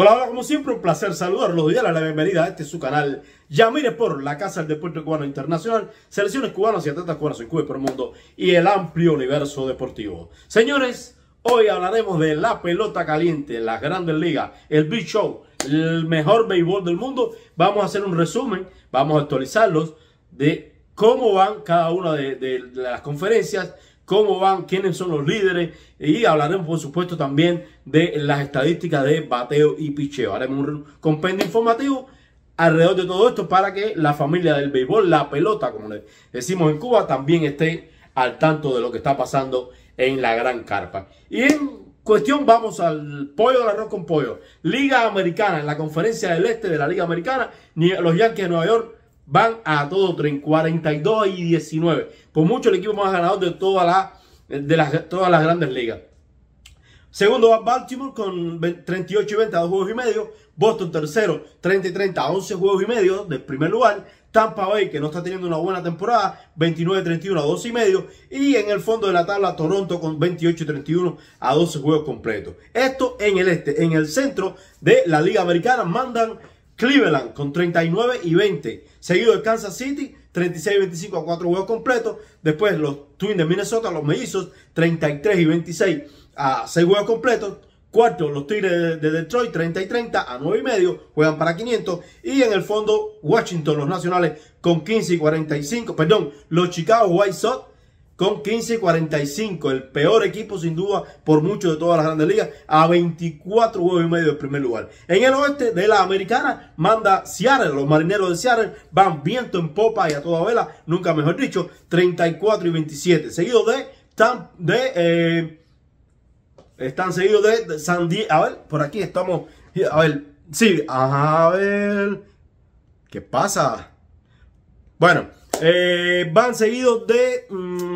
Hola, hola, como siempre, un placer saludarlos. darles la bienvenida a este su canal. Ya mire por la Casa del Deporte Cubano Internacional, selecciones cubanas y atletas cubanos en Cuba y por el mundo y el amplio universo deportivo. Señores, hoy hablaremos de la pelota caliente, las grandes ligas, el Big Show, el mejor béisbol del mundo. Vamos a hacer un resumen, vamos a actualizarlos de cómo van cada una de, de las conferencias cómo van, quiénes son los líderes y hablaremos por supuesto también de las estadísticas de bateo y picheo. Haremos un compendio informativo alrededor de todo esto para que la familia del béisbol, la pelota, como le decimos en Cuba, también esté al tanto de lo que está pasando en la gran carpa. Y en cuestión, vamos al pollo del arroz con pollo. Liga Americana, en la conferencia del este de la Liga Americana, los Yankees de Nueva York van a todo tren, 42 y 19. Por mucho el equipo más ganador de, toda la, de las, todas las grandes ligas. Segundo va Baltimore con 38 y 20 a 2 juegos y medio. Boston tercero, 30 y 30 a 11 juegos y medio del primer lugar. Tampa Bay, que no está teniendo una buena temporada, 29 y 31 a 12 y medio. Y en el fondo de la tabla, Toronto con 28 y 31 a 12 juegos completos. Esto en el este. En el centro de la Liga Americana mandan Cleveland con 39 y 20, seguido de Kansas City 36 y 25 a 4 juegos completos. Después los Twins de Minnesota, los Mellizos 33 y 26 a 6 juegos completos. Cuarto, los Tigres de Detroit, 30 y 30 a 9 y medio, juegan para 500. Y en el fondo, Washington, los Nacionales con 15 y 45, perdón, los Chicago White Sox con 15-45, el peor equipo sin duda por mucho de todas las grandes ligas, a 24 juegos y medio de primer lugar. En el oeste de la americana manda Seattle, los marineros de Seattle van viento en popa y a toda vela, nunca mejor dicho, 34 y 27, seguido de, de eh, están seguidos de, San Diego, a ver, por aquí estamos, a ver, sí, a ver, ¿qué pasa? Bueno, eh, van seguidos de... Mm,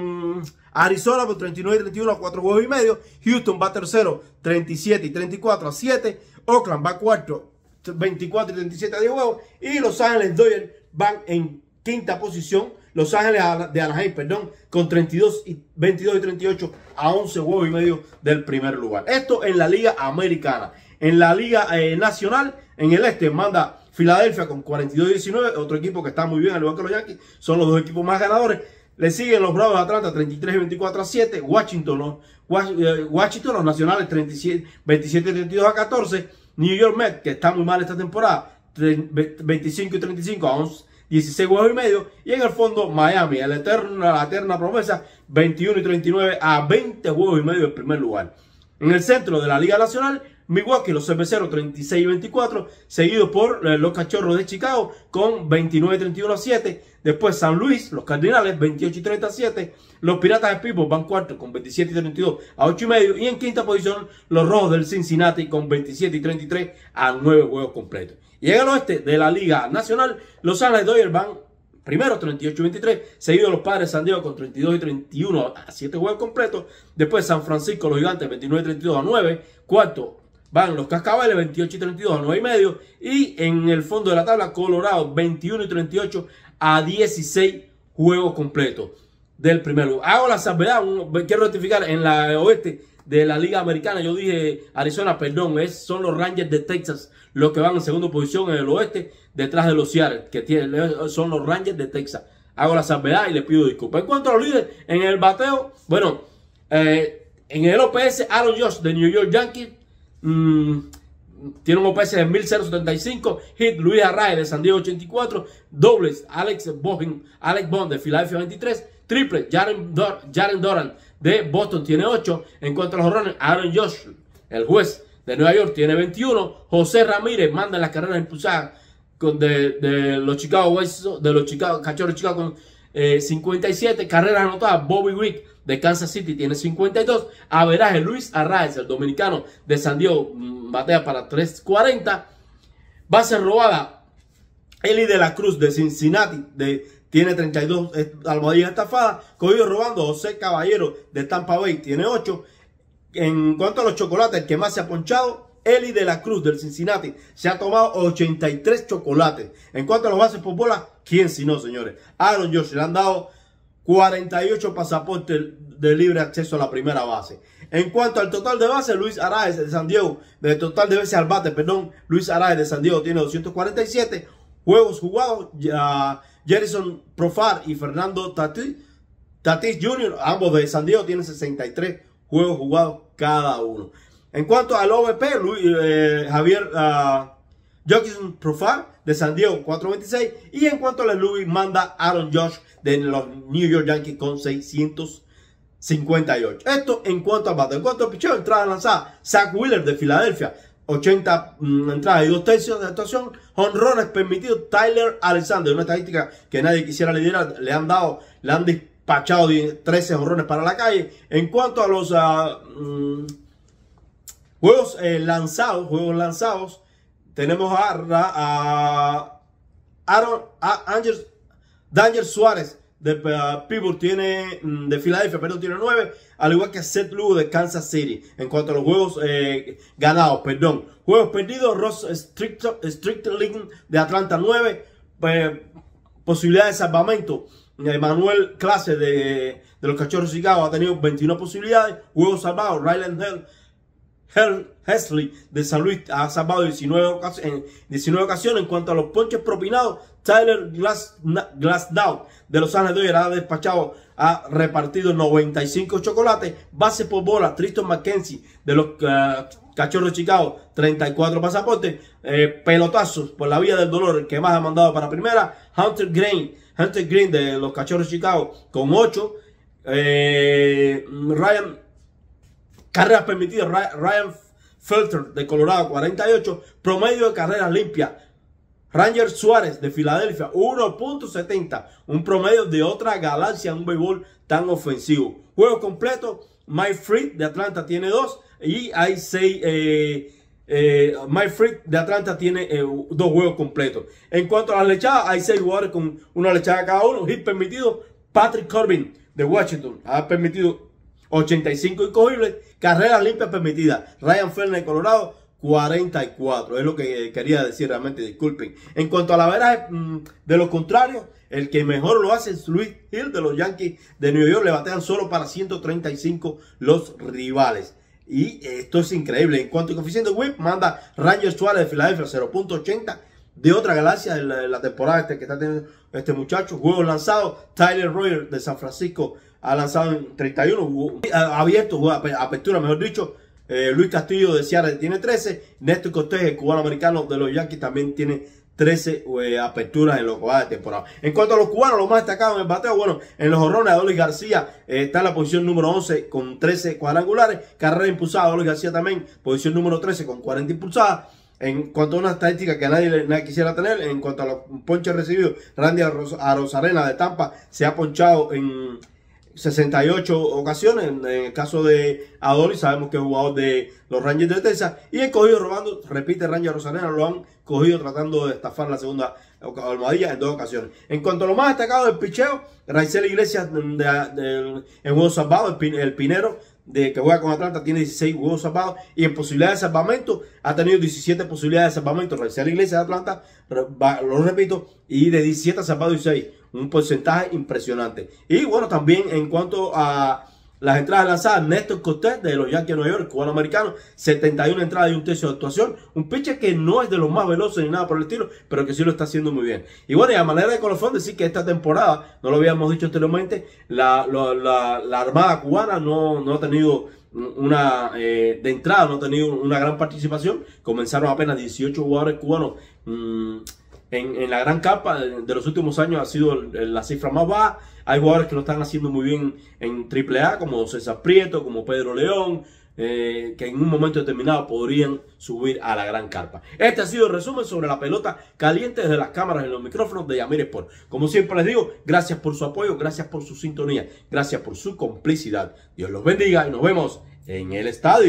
Arizona por 39 y 31 a 4 juegos y medio. Houston va tercero 37 y 34 a 7. Oakland va cuarto 24 y 37 a 10 juegos. Y Los Ángeles Doyers van en quinta posición. Los Ángeles de Anaheim, perdón, con 32 y, 22 y 38 a 11 huevos y medio del primer lugar. Esto en la Liga Americana. En la Liga eh, Nacional, en el este, manda Filadelfia con 42 y 19. Otro equipo que está muy bien, al igual que los Yankees. Son los dos equipos más ganadores. Le siguen los Bravos de Atlanta 33 y 24 a 7. Washington, los, eh, Washington, los Nacionales 37, 27 32 a 14. New York Mets, que está muy mal esta temporada, 25 y 35 a 11, 16 huevos y medio. Y en el fondo, Miami, la eterna, la eterna promesa, 21 y 39 a 20 huevos y medio en primer lugar. En el centro de la Liga Nacional, Milwaukee, los cerveceros 36 y 24, seguido por eh, los cachorros de Chicago con 29 y 31 a 7. Después San Luis, los Cardinales 28 y 37. Los Piratas de Pipo, van cuarto con 27 y 32 a 8 y medio. Y en quinta posición, los Rojos del Cincinnati con 27 y 33 a 9 juegos completos. Y en el oeste de la Liga Nacional, Los Ángeles Doyers van primero 38-23, seguido los padres de San Diego con 32 y 31 a 7 juegos completos, después San Francisco, los gigantes 29-32 a 9, cuarto van los Cascabeles 28 y 32 a 9 y medio. Y en el fondo de la tabla, Colorado 21 y 38 a 16 juegos completos del primero. Hago la salvedad, quiero rectificar, en la oeste de la Liga Americana, yo dije Arizona, perdón, es, son los Rangers de Texas los que van en segunda posición en el oeste, detrás de los Seattle, que tienen, son los Rangers de Texas. Hago la salvedad y les pido disculpas. En cuanto a los líderes, en el bateo, bueno, eh, en el OPS, Aaron Josh de New York Yankees Mm, tiene un OPS de 1075, hit Luis Arraez de San Diego 84, dobles Alex Alex Bond de Filadelfia 23, triple Jaren, Doran de Boston tiene 8, en cuanto a los horrones Aaron Josh, el juez de Nueva York tiene 21, José Ramírez manda en las carreras impulsadas de, de, los Chicago de los Chicago, Cachorros Chicago con 57. Eh, carrera anotadas, Bobby Wick de Kansas City tiene 52. Averaje, Luis Arraez, el dominicano de San Diego, mm, batea para 340. ser robada, Eli de la Cruz de Cincinnati de, tiene 32 almohadillas estafadas. Cogido robando, José Caballero de Tampa Bay tiene 8. En cuanto a los chocolates, el que más se ha ponchado Eli de la Cruz del Cincinnati se ha tomado 83 chocolates. En cuanto a los bases por bola, ¿quién si no, señores? Aaron Josh le han dado 48 pasaportes de libre acceso a la primera base. En cuanto al total de bases, Luis Araez de San Diego, del total de veces al bate, perdón, Luis Araez de San Diego tiene 247 juegos jugados. Jerison Profar y Fernando Tatis Jr., ambos de San Diego, tienen 63 juegos jugados cada uno. En cuanto al OVP, eh, Javier uh, ah, Profar de San Diego 426. Y en cuanto a la Louis, manda Aaron Josh de los New York Yankees con 658. Esto en cuanto a bate. En cuanto al picheo, entrada lanzada, Zach Wheeler de Filadelfia. 80 mm, entradas y dos tercios de actuación. Honrones permitidos. Tyler Alexander, una estadística que nadie quisiera leer, Le han dado, le han despachado 13 honrones para la calle. En cuanto a los ah, mm, Juegos eh, lanzados, juegos lanzados. Tenemos a, a, Aaron, a Angel, Suárez de uh, tiene mm, de Filadelfia, pero tiene 9, al igual que Seth Lugo de Kansas City. En cuanto a los juegos eh, ganados, perdón, juegos perdidos, Ross strict link de Atlanta 9, pues, posibilidades de salvamento. Manuel Clase de, los Cachorros de Chicago ha tenido 21 posibilidades, juegos salvados, Ryland Hell Hesley de San Luis ha salvado 19, en ocasiones. En cuanto a los ponches propinados, Tyler Glass de Los Ángeles de ha despachado, ha repartido 95 chocolates, base por bola, Tristan McKenzie de los eh, Cachorros de Chicago, 34 pasaportes, eh, pelotazos por la vía del dolor, que más ha mandado para primera, Hunter Green, Hunter Green de los Cachorros de Chicago con 8, eh, Ryan Carreras permitidas, Ryan Felter de Colorado 48, promedio de carrera limpia. Ranger Suárez de Filadelfia 1.70, un promedio de otra galaxia un béisbol tan ofensivo. Juego completo, Mike Freed de Atlanta tiene dos y hay seis eh, eh, Mike Freed de Atlanta tiene eh, dos juegos completos. En cuanto a las lechadas, hay seis jugadores con una lechada cada uno, hit permitido, Patrick Corbin de Washington ha permitido 85 incogibles, Carrera limpia permitida. Ryan Ferner de Colorado, 44. Es lo que eh, quería decir realmente, disculpen. En cuanto a la vera mm, de lo contrario, el que mejor lo hace es Luis Hill de los Yankees de Nueva York. Le batean solo para 135 los rivales. Y esto es increíble. En cuanto a coeficiente whip, manda Ranger Suárez de Filadelfia 0.80 de otra galaxia la, temporada este que está teniendo este muchacho. Juegos lanzados, Tyler Royer de San Francisco ha lanzado en 31, ha abierto, apertura, mejor dicho. Eh, Luis Castillo de Seattle tiene 13. Néstor Cortés, cubano-americano de los Yankees, también tiene 13 eh, aperturas en los jugadores de temporada. En cuanto a los cubanos, los más destacados en el bateo, bueno, en los horrones, Adolis García eh, está en la posición número 11 con 13 cuadrangulares. Carrera impulsada, Adolis García también, posición número 13 con 40 impulsadas. En cuanto a una estadística que nadie, nadie, quisiera tener, en cuanto a los ponches recibidos, Randy Arozarena de Tampa se ha ponchado en 68 ocasiones. En, el caso de Adolis sabemos que es jugador de los Rangers de Texas. Y he cogido robando, repite Ranger Rosanera, lo han cogido tratando de estafar la segunda almohadilla en dos ocasiones. En cuanto a lo más destacado del picheo, Raizel Iglesias en juego salvado, el, Pinero, de que juega con Atlanta tiene 16 juegos salvados y en posibilidades de salvamento ha tenido 17 posibilidades de salvamento. Raizel Iglesias de Atlanta, lo repito, y de 17 salvados y 6 un porcentaje impresionante. Y bueno, también en cuanto a las entradas lanzadas, Néstor Cortés de los Yankees de Nueva York, cubano americano, 71 entradas y un tercio de actuación. Un pitcher que no es de los más veloces ni nada por el estilo, pero que sí lo está haciendo muy bien. Y bueno, y a manera de colofón, decir que esta temporada, no lo habíamos dicho anteriormente, la, la, Armada cubana no, no ha tenido una eh, de entrada, no ha tenido una gran participación. Comenzaron apenas 18 jugadores cubanos. Mm, en, la gran Carpa de, los últimos años ha sido la cifra más baja. Hay jugadores que lo están haciendo muy bien en AAA, como César Prieto, como Pedro León, eh, que en un momento determinado podrían subir a la gran carpa. Este ha sido el resumen sobre la pelota caliente desde las cámaras y los micrófonos de Yamir Sport. Como siempre les digo, gracias por su apoyo, gracias por su sintonía, gracias por su complicidad. Dios los bendiga y nos vemos en el estadio.